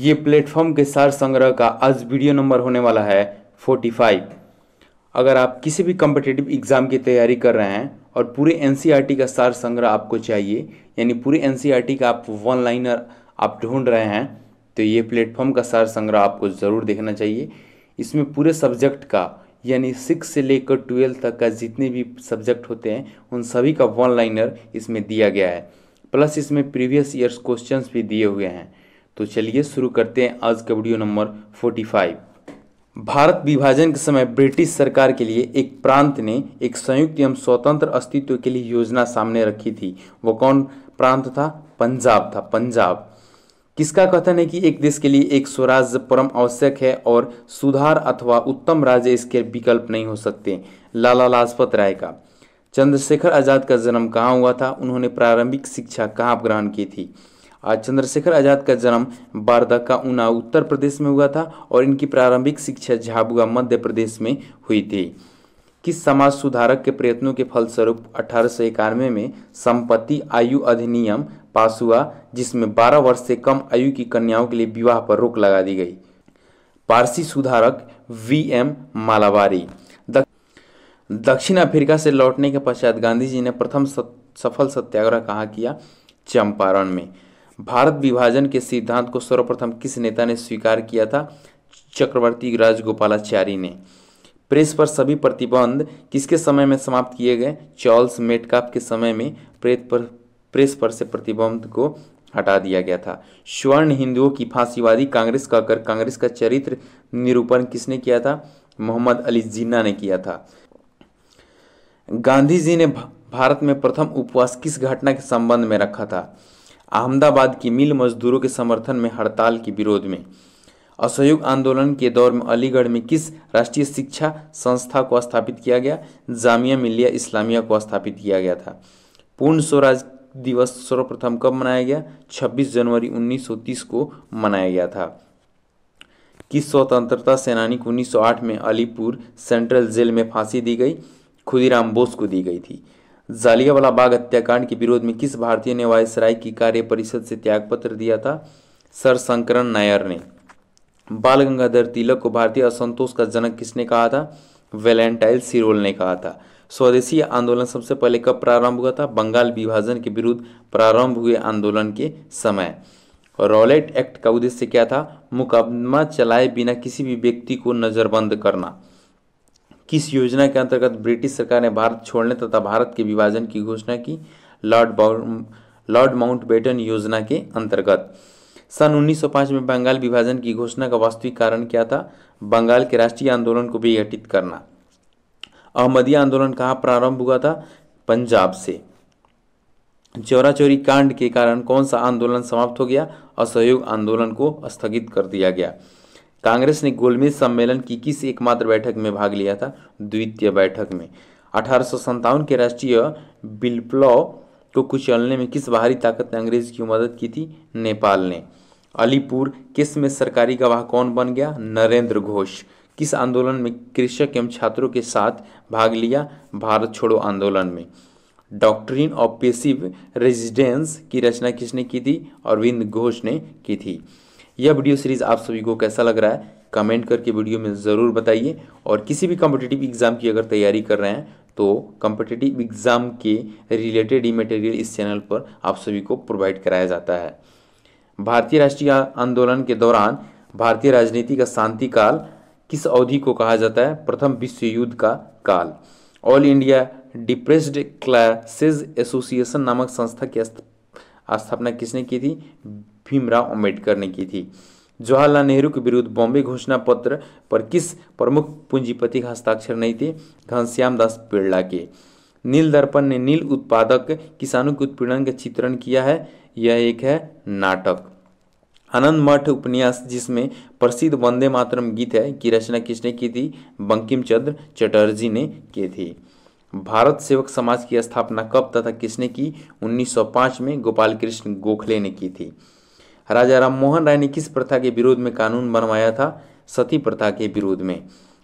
ये प्लेटफॉर्म के सार संग्रह का आज वीडियो नंबर होने वाला है 45 अगर आप किसी भी कम्पिटेटिव एग्ज़ाम की तैयारी कर रहे हैं और पूरे एन e का सार संग्रह आपको चाहिए यानी पूरे एन e का आप वन लाइनर आप ढूंढ रहे हैं तो ये प्लेटफॉर्म का सार संग्रह आपको ज़रूर देखना चाहिए इसमें पूरे सब्जेक्ट का यानी सिक्स से लेकर ट्वेल्थ तक का जितने भी सब्जेक्ट होते हैं उन सभी का वन लाइनर इसमें दिया गया है प्लस इसमें प्रीवियस ईयर्स क्वेश्चंस भी दिए हुए हैं तो चलिए शुरू करते हैं आज का वीडियो नंबर 45 भारत विभाजन के समय ब्रिटिश सरकार के लिए एक प्रांत ने एक संयुक्त एवं स्वतंत्र अस्तित्व के लिए योजना सामने रखी थी वो कौन प्रांत था पंजाब था पंजाब किसका कथन है कि एक देश के लिए एक स्वराज्य परम आवश्यक है और सुधार अथवा उत्तम राज्य इसके विकल्प नहीं हो सकते लाला लाजपत राय का चंद्रशेखर आजाद का जन्म कहाँ हुआ था उन्होंने प्रारंभिक शिक्षा कहाँ ग्रहण की थी आज चंद्रशेखर आज़ाद का जन्म बारदा का उना उत्तर प्रदेश में हुआ था और इनकी प्रारंभिक शिक्षा झाबुआ मध्य प्रदेश में हुई थी किस समाज सुधारक के प्रयत्नों के फलस्वरूप अठारह में संपत्ति आयु अधिनियम पास हुआ जिसमें 12 वर्ष से कम आयु की कन्याओं के लिए विवाह पर रोक लगा दी गई पारसी सुधारक वी एम मालावारी दक्षिण अफ्रीका से लौटने के पश्चात गांधी जी ने प्रथम सफल सत्याग्रह कहा किया चंपारण में भारत विभाजन के सिद्धांत को सर्वप्रथम किस नेता ने स्वीकार किया था चक्रवर्ती राजगोपालाचारी ने प्रेस पर सभी प्रतिबंध किसके समय में समाप्त किए गए चार्ल्स मेटकाप के समय में प्रेस पर प्रेस पर से प्रतिबंध को हटा दिया गया था स्वर्ण हिंदुओं की फांसीवादी कांग्रेस का कर कांग्रेस का चरित्र निरूपण किसने किया था मोहम्मद अली जिन्ना ने किया था गांधी जी ने भारत में प्रथम उपवास किस घटना के संबंध में रखा था अहमदाबाद की मिल मजदूरों के समर्थन में हड़ताल के विरोध में असहयोग आंदोलन के दौर में अलीगढ़ में किस राष्ट्रीय शिक्षा संस्था को स्थापित किया गया जामिया मिलिया इस्लामिया को स्थापित किया गया था पूर्ण स्वराज दिवस सर्वप्रथम कब मनाया गया 26 जनवरी 1930 को मनाया गया था किस स्वतंत्रता सेनानी को 1908 में अलीपुर सेंट्रल जेल में फांसी दी गई खुदीराम बोस को दी गई थी जालियावाला बाग हत्याकांड के विरोध में किस भारतीय ने वायसराय की कार्य परिषद से त्यागपत्र दिया था सर शंकरन नायर ने बाल गंगाधर तिलक को भारतीय असंतोष का जनक किसने कहा था वेलेंटाइल सिरोल ने कहा था स्वदेशी आंदोलन सबसे पहले कब प्रारंभ हुआ था बंगाल विभाजन के विरुद्ध प्रारंभ हुए आंदोलन के समय रॉलेट एक्ट का उद्देश्य क्या था मुकदमा चलाए बिना किसी भी व्यक्ति को नज़रबंद करना किस योजना के अंतर्गत ब्रिटिश सरकार ने भारत छोड़ने तथा भारत के विभाजन की घोषणा की लॉर्ड लॉर्ड माउंटबेटन योजना के अंतर्गत सन 1905 में बंगाल विभाजन की घोषणा का वास्तविक कारण क्या था बंगाल के राष्ट्रीय आंदोलन को विघटित करना अहमदिया आंदोलन कहाँ प्रारंभ हुआ था पंजाब से चौरा चोरी कांड के कारण कौन सा आंदोलन समाप्त हो गया असहयोग आंदोलन को स्थगित कर दिया गया कांग्रेस ने गोलमेज सम्मेलन की किस एकमात्र बैठक में भाग लिया था द्वितीय बैठक में अठारह के राष्ट्रीय बिलप्लव को कुचलने में किस बाहरी ताकत ने अंग्रेज की मदद की थी नेपाल ने अलीपुर किस में सरकारी गवाह कौन बन गया नरेंद्र घोष किस आंदोलन में कृषक एवं छात्रों के साथ भाग लिया भारत छोड़ो आंदोलन में डॉक्ट्रिन ऑफ पेसिव रेजिडेंस की रचना किसने की थी अरविंद घोष ने की थी यह वीडियो सीरीज़ आप सभी को कैसा लग रहा है कमेंट करके वीडियो में ज़रूर बताइए और किसी भी कॉम्पिटेटिव एग्ज़ाम की अगर तैयारी कर रहे हैं तो कॉम्पिटेटिव एग्ज़ाम के रिलेटेड ही मटेरियल इस चैनल पर आप सभी को प्रोवाइड कराया जाता है भारतीय राष्ट्रीय आंदोलन के दौरान भारतीय राजनीति का शांति काल किस अवधि को कहा जाता है प्रथम विश्व युद्ध का काल All India Depressed Classes Association नामक संस्था की स्थापना किसने की थी भीमराव अम्बेडकर ने की थी जवाहरलाल नेहरू के विरुद्ध बॉम्बे घोषणा पत्र पर किस प्रमुख पूंजीपति का हस्ताक्षर नहीं थे घनश्याम दास बिरला के नील दर्पण ने नील उत्पादक किसानों के उत्पीड़न का चित्रण किया है यह एक है नाटक आनंद मठ उपन्यास जिसमें प्रसिद्ध वंदे मातरम गीत है की रचना किसने की थी बंकिम चंद्र चटर्जी ने की थी भारत सेवक समाज की स्थापना कब तथा किसने की 1905 में गोपाल कृष्ण गोखले ने की थी राजा राम मोहन राय ने किस प्रथा के विरोध में कानून बनवाया था सती प्रथा के विरोध में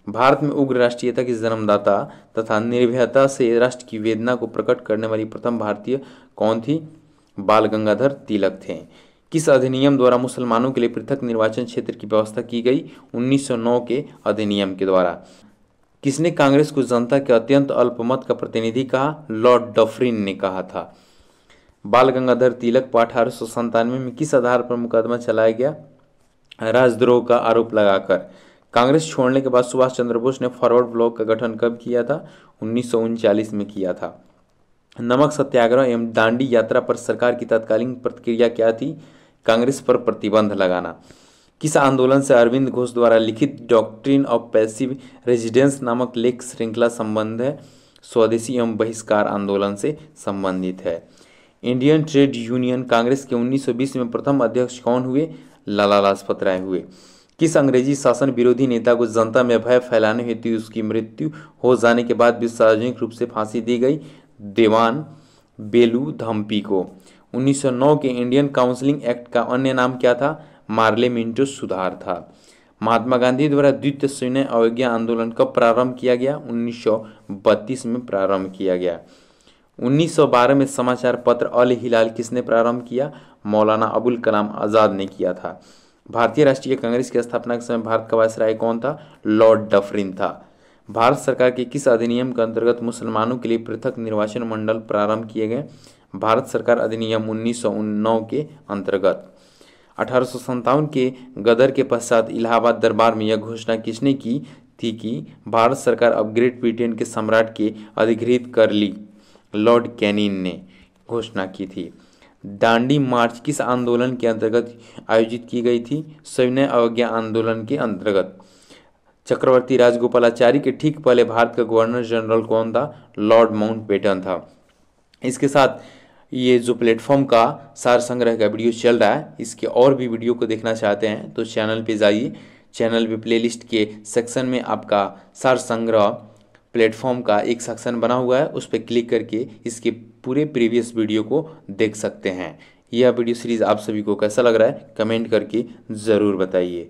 भारत में उग्र राष्ट्रीयता की जन्मदाता तथा निर्भयता से राष्ट्र की वेदना को प्रकट करने वाली प्रथम भारतीय कौन थी बाल गंगाधर तिलक थे किस अधिनियम द्वारा मुसलमानों के लिए पृथक निर्वाचन क्षेत्र की व्यवस्था की गई 1909 के अधिनियम के द्वारा किसने कांग्रेस को जनता के अत्यंत अल्पमत का प्रतिनिधि कहा लॉर्ड डफरिन ने कहा था बाल गंगाधर तिलक को अठारह सौ संतानवे में किस आधार पर मुकदमा चलाया गया राजद्रोह का आरोप लगाकर कांग्रेस छोड़ने के बाद सुभाष चंद्र बोस ने फॉरवर्ड ब्लॉक का गठन कब किया था उन्नीस में किया था नमक सत्याग्रह एवं दांडी यात्रा पर सरकार की तत्कालीन प्रतिक्रिया क्या थी कांग्रेस पर प्रतिबंध लगाना किस आंदोलन से अरविंद घोष द्वारा लिखित डॉक्ट्रिन ऑफ पैसिव रेजिडेंस नामक लेख श्रृंखला संबंध है स्वदेशी एवं बहिष्कार आंदोलन से संबंधित है इंडियन ट्रेड यूनियन कांग्रेस के 1920 में प्रथम अध्यक्ष कौन हुए लाला लाजपत राय हुए किस अंग्रेजी शासन विरोधी नेता को जनता में भय फैलाने हेतु उसकी मृत्यु हो जाने के बाद भी सार्वजनिक रूप से फांसी दी गई देवान बेलू धम्पी को 1909 के इंडियन काउंसिलिंग एक्ट का अन्य नाम क्या था मिंटो सुधार था महात्मा गांधी द्वारा द्वितीय सैन्य अवज्ञा आंदोलन कब प्रारंभ किया गया 1932 में प्रारंभ किया गया 1912 में समाचार पत्र अल हिलाल किसने प्रारंभ किया मौलाना अबुल कलाम आज़ाद ने किया था भारतीय राष्ट्रीय कांग्रेस की स्थापना के समय भारत का वायसराय कौन था लॉर्ड डफरिन था भारत सरकार के किस अधिनियम के अंतर्गत मुसलमानों के लिए पृथक निर्वाचन मंडल प्रारंभ किए गए भारत सरकार अधिनियम उन्नीस के अंतर्गत अठारह के गदर के पश्चात इलाहाबाद दरबार में यह घोषणा किसने की थी कि भारत सरकार अब ग्रेट ब्रिटेन के सम्राट के अधिकृत कर ली लॉर्ड कैनिन ने घोषणा की थी दांडी मार्च किस आंदोलन के अंतर्गत आयोजित की गई थी सविनय अवज्ञा आंदोलन के अंतर्गत चक्रवर्ती राजगोपालाचारी के ठीक पहले भारत का गवर्नर जनरल कौन था लॉर्ड माउंट था इसके साथ ये जो प्लेटफॉर्म का सार संग्रह का वीडियो चल रहा है इसके और भी वीडियो को देखना चाहते हैं तो चैनल पे जाइए चैनल पे प्लेलिस्ट के सेक्शन में आपका सार संग्रह प्लेटफॉर्म का एक सेक्शन बना हुआ है उस पर क्लिक करके इसके पूरे प्रीवियस वीडियो को देख सकते हैं यह वीडियो सीरीज़ आप सभी को कैसा लग रहा है कमेंट करके ज़रूर बताइए